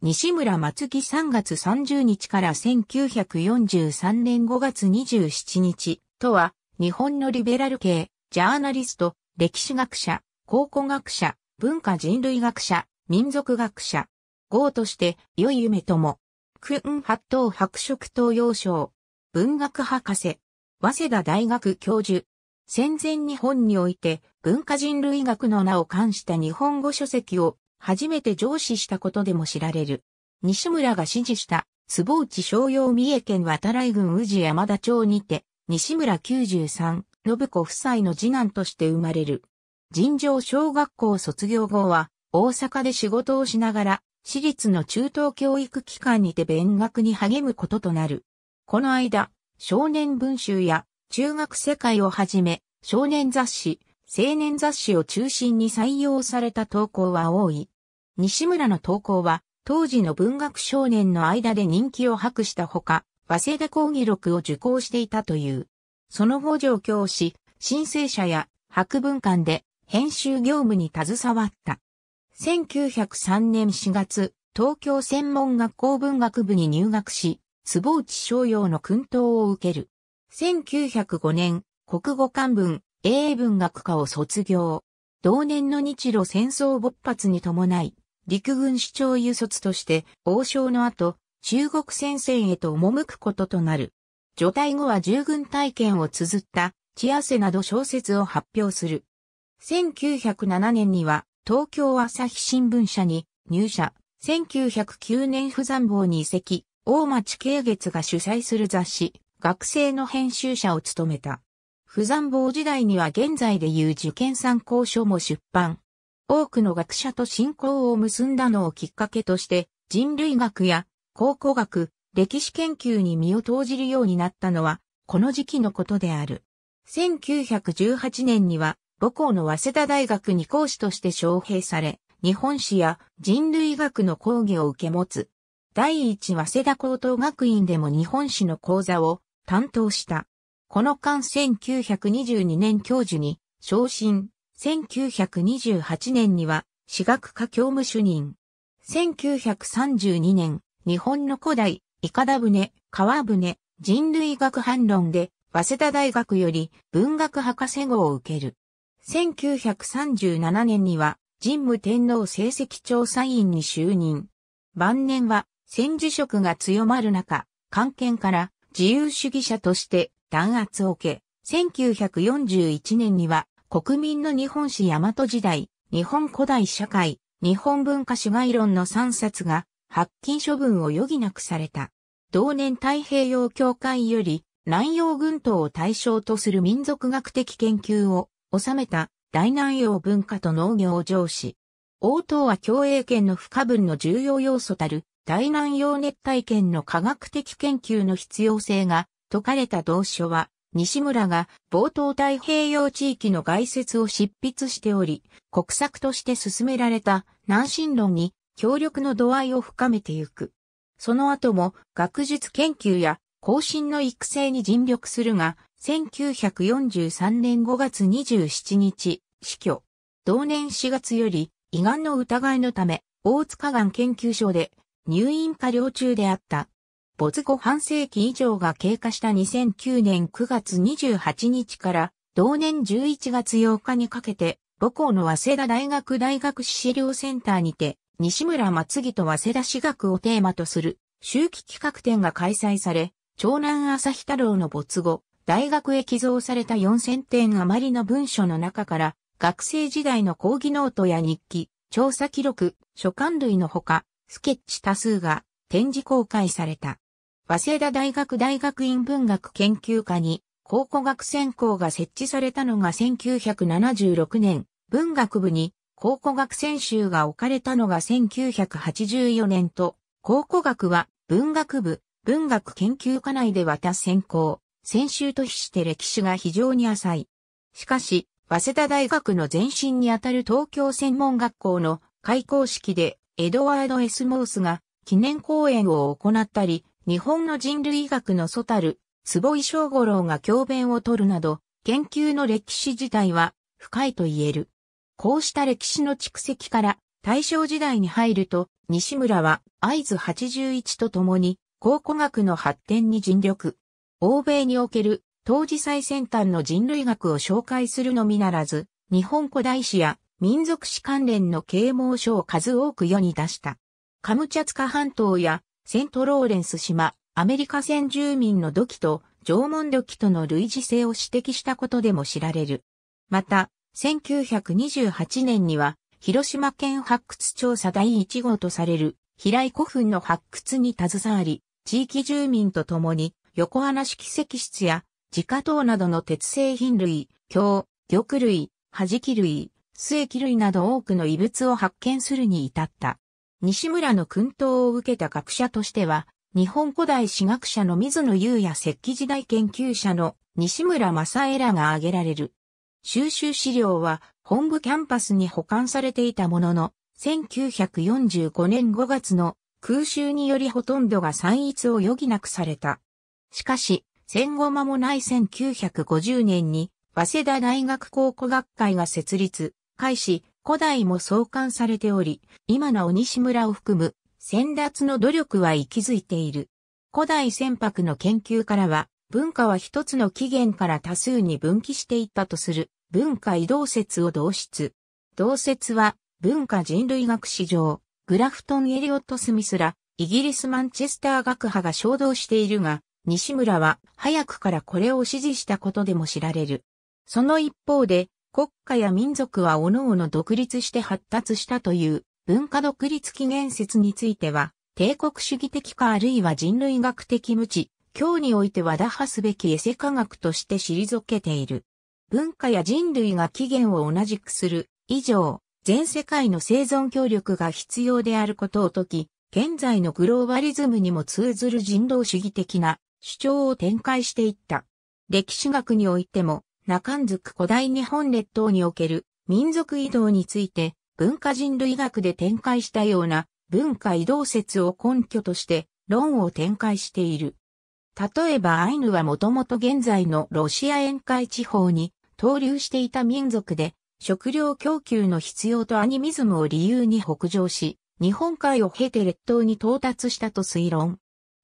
西村松木3月30日から1943年5月27日とは、日本のリベラル系、ジャーナリスト、歴史学者、考古学者、文化人類学者、民族学者。号として、良い夢とも。クン八等白色東洋賞。文学博士。早稲田大学教授。戦前日本において文化人類学の名を冠した日本語書籍を初めて上司したことでも知られる。西村が指示した、坪内商用三重県渡来郡宇治山田町にて、西村93、信子夫妻の次男として生まれる。尋常小学校卒業後は、大阪で仕事をしながら、私立の中等教育機関にて勉学に励むこととなる。この間、少年文集や中学世界をはじめ、少年雑誌、青年雑誌を中心に採用された投稿は多い。西村の投稿は、当時の文学少年の間で人気を博したほか、早稲田講義録を受講していたという。その後上京し、申請者や博文館で編集業務に携わった。1903年4月、東京専門学校文学部に入学し、坪内商用の訓導を受ける。1905年、国語漢文、英文学科を卒業。同年の日露戦争勃発に伴い、陸軍主張輸卒として王将の後、中国戦線へと赴くこととなる。除隊後は従軍体験を綴った、アセなど小説を発表する。1907年には、東京朝日新聞社に入社。1909年不山坊に移籍、大町慶月が主催する雑誌、学生の編集者を務めた。不残坊時代には現在でいう受験参考書も出版。多くの学者と信仰を結んだのをきっかけとして、人類学や考古学、歴史研究に身を投じるようになったのは、この時期のことである。1918年には、母校の早稲田大学に講師として招聘され、日本史や人類学の講義を受け持つ。第一早稲田高等学院でも日本史の講座を担当した。この間1922年教授に昇進、1928年には私学科教務主任。1932年、日本の古代、イカダ船、川船、人類学反論で、早稲田大学より文学博士号を受ける。1937年には、神武天皇成績調査員に就任。晩年は、戦時色が強まる中、官憲から自由主義者として弾圧を受け、1941年には国民の日本史大和時代、日本古代社会、日本文化主概論の3冊が発禁処分を余儀なくされた。同年太平洋協会より南洋群島を対象とする民族学的研究を収めた大南洋文化と農業上司。応答は共栄圏の不可分の重要要素たる大南洋熱帯圏の科学的研究の必要性が解かれた同書は、西村が冒頭太平洋地域の概説を執筆しており、国策として進められた南進論に協力の度合いを深めてゆく。その後も学術研究や更新の育成に尽力するが、1943年5月27日、死去。同年4月より、胃がんの疑いのため、大塚がん研究所で入院下療中であった没後半世紀以上が経過した2009年9月28日から同年11月8日にかけて母校の早稲田大学大学史資料センターにて西村松木と早稲田史学をテーマとする周期企画展が開催され、長男朝日太郎の没後、大学へ寄贈された4000点余りの文書の中から、学生時代の講義ノートや日記、調査記録、書簡類のほか、スケッチ多数が展示公開された。早稲田大学大学院文学研究科に考古学専攻が設置されたのが1976年、文学部に考古学専修が置かれたのが1984年と、考古学は文学部、文学研究科内で渡す専攻、専修と比して歴史が非常に浅い。しかし、早稲田大学の前身にあたる東京専門学校の開校式でエドワード・エスモースが記念講演を行ったり、日本の人類学の祖たる、坪井正五郎が教鞭を取るなど、研究の歴史自体は深いと言える。こうした歴史の蓄積から、大正時代に入ると、西村は会津81とともに、考古学の発展に尽力。欧米における当時最先端の人類学を紹介するのみならず、日本古代史や民族史関連の啓蒙書を数多く世に出した。カムチャツカ半島やセントローレンス島、アメリカ先住民の土器と縄文土器との類似性を指摘したことでも知られる。また、1928年には、広島県発掘調査第1号とされる平井古墳の発掘に携わり、地域住民と共に横穴式石室や自家刀などの鉄製品類、鏡、玉類、弾き類、末木類など多くの遺物を発見するに至った。西村の訓導を受けた学者としては、日本古代史学者の水野優也石器時代研究者の西村正恵らが挙げられる。収集資料は本部キャンパスに保管されていたものの、1945年5月の空襲によりほとんどが散逸を余儀なくされた。しかし、戦後間もない1950年に、早稲田大学考古学会が設立、開始、古代も創刊されており、今の鬼西村を含む先達の努力は息づいている。古代船舶の研究からは、文化は一つの起源から多数に分岐していったとする文化移動説を同出。同説は文化人類学史上、グラフトン・エリオット・スミスら、イギリス・マンチェスター学派が衝動しているが、西村は早くからこれを支持したことでも知られる。その一方で、国家や民族は各々独立して発達したという文化独立起源説については、帝国主義的かあるいは人類学的無知、今日においては打破すべきエセ科学として退けている。文化や人類が起源を同じくする以上、全世界の生存協力が必要であることを説き、現在のグローバリズムにも通ずる人道主義的な主張を展開していった。歴史学においても、中んづく古代日本列島における民族移動について文化人類学で展開したような文化移動説を根拠として論を展開している。例えばアイヌはもともと現在のロシア沿海地方に投留していた民族で食料供給の必要とアニミズムを理由に北上し、日本海を経て列島に到達したと推論。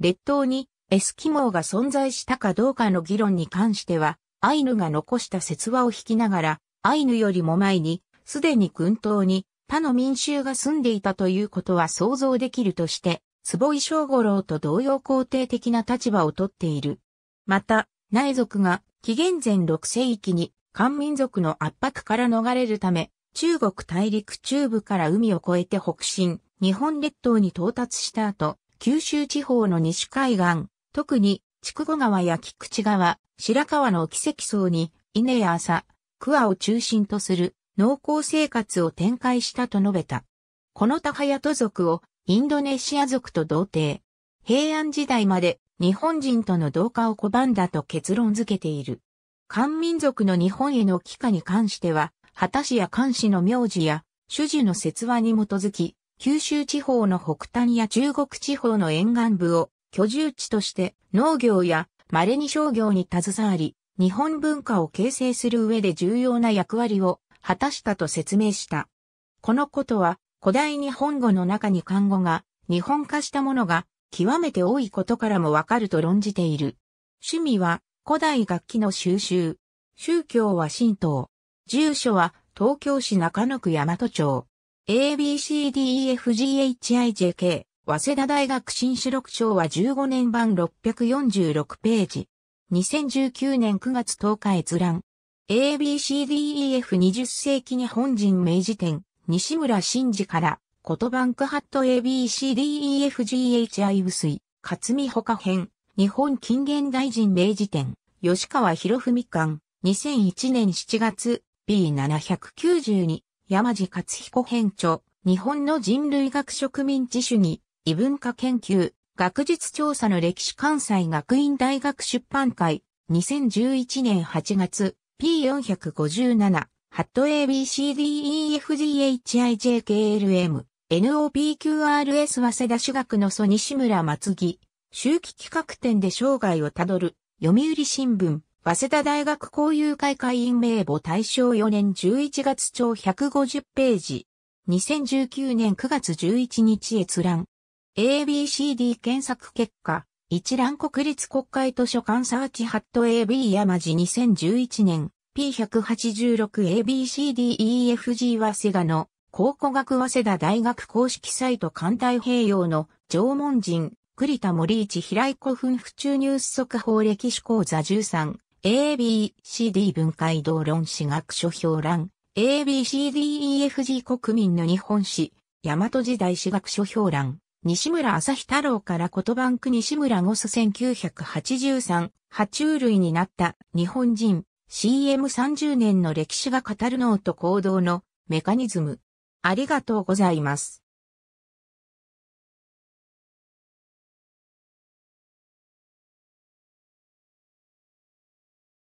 列島にエスキモーが存在したかどうかの議論に関しては、アイヌが残した説話を引きながら、アイヌよりも前に、すでに群島に他の民衆が住んでいたということは想像できるとして、坪井正五郎と同様肯定的な立場をとっている。また、内族が紀元前6世紀に漢民族の圧迫から逃れるため、中国大陸中部から海を越えて北進、日本列島に到達した後、九州地方の西海岸、特に筑後川や菊池川、白川の奇跡層に、稲や朝、桑を中心とする農耕生活を展開したと述べた。このタハヤト族をインドネシア族と同定。平安時代まで日本人との同化を拒んだと結論づけている。漢民族の日本への帰化に関しては、畑氏や漢氏の名字や主樹の説話に基づき、九州地方の北端や中国地方の沿岸部を居住地として農業や稀に商業に携わり、日本文化を形成する上で重要な役割を果たしたと説明した。このことは古代日本語の中に漢語が日本化したものが極めて多いことからもわかると論じている。趣味は古代楽器の収集。宗教は神道。住所は東京市中野区大和町。ABCDEFGHIJK 早稲田大学新主録賞は15年版646ページ。2019年9月10日閲覧。ABCDEF20 世紀日本人明治展、西村真治から、とバンクハット ABCDEFGHI 薄い、勝美他編、日本近現代人明治展、吉川博文館、2001年7月、B792、山地勝彦編著、日本の人類学植民地主義、異文化研究、学術調査の歴史関西学院大学出版会、2011年8月、P457、ハット a b c d e f g h i j k l m NOPQRS 早稲田主学の曽西村松木、周期企画展で生涯をたどる、読売新聞、早稲田大学交友会会員名簿大正4年11月朝、150ページ。2019年9月11日閲覧。ABCD 検索結果、一覧国立国会図書館サーチハット AB 山地2011年 P186ABCDEFG 早稲田の考古学早稲田大学公式サイト艦太平洋の縄文人栗田森市平井古墳府中ニュース速報歴史講座 13ABCD 分解道論史学書評欄 ABCDEFG 国民の日本史大和時代史学書評欄西村朝日太郎から言葉んく西村ゴス1983、爬虫類になった日本人 CM30 年の歴史が語る脳と行動のメカニズム。ありがとうございます。